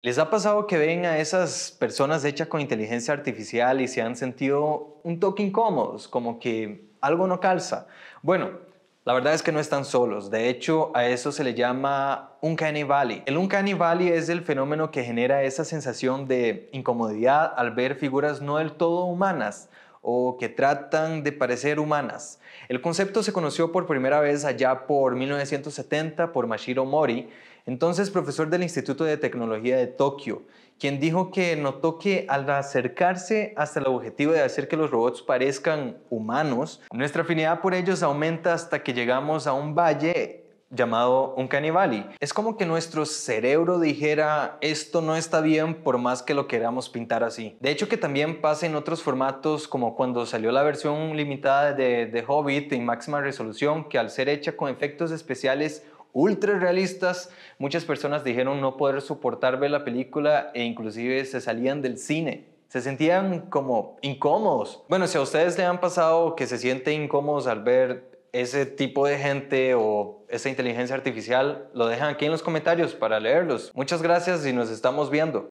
¿Les ha pasado que ven a esas personas hechas con inteligencia artificial y se han sentido un toque incómodos, como que algo no calza? Bueno, la verdad es que no están solos. De hecho, a eso se le llama uncanny valley. El uncanny valley es el fenómeno que genera esa sensación de incomodidad al ver figuras no del todo humanas o que tratan de parecer humanas. El concepto se conoció por primera vez allá por 1970 por Mashiro Mori, entonces profesor del Instituto de Tecnología de Tokio, quien dijo que notó que al acercarse hasta el objetivo de hacer que los robots parezcan humanos, nuestra afinidad por ellos aumenta hasta que llegamos a un valle llamado un canibali. Es como que nuestro cerebro dijera, esto no está bien por más que lo queramos pintar así. De hecho que también pasa en otros formatos como cuando salió la versión limitada de The Hobbit en máxima resolución, que al ser hecha con efectos especiales ultra realistas, muchas personas dijeron no poder soportar ver la película e inclusive se salían del cine se sentían como incómodos. Bueno, si a ustedes le han pasado que se sienten incómodos al ver ese tipo de gente o esa inteligencia artificial, lo dejan aquí en los comentarios para leerlos. Muchas gracias y nos estamos viendo.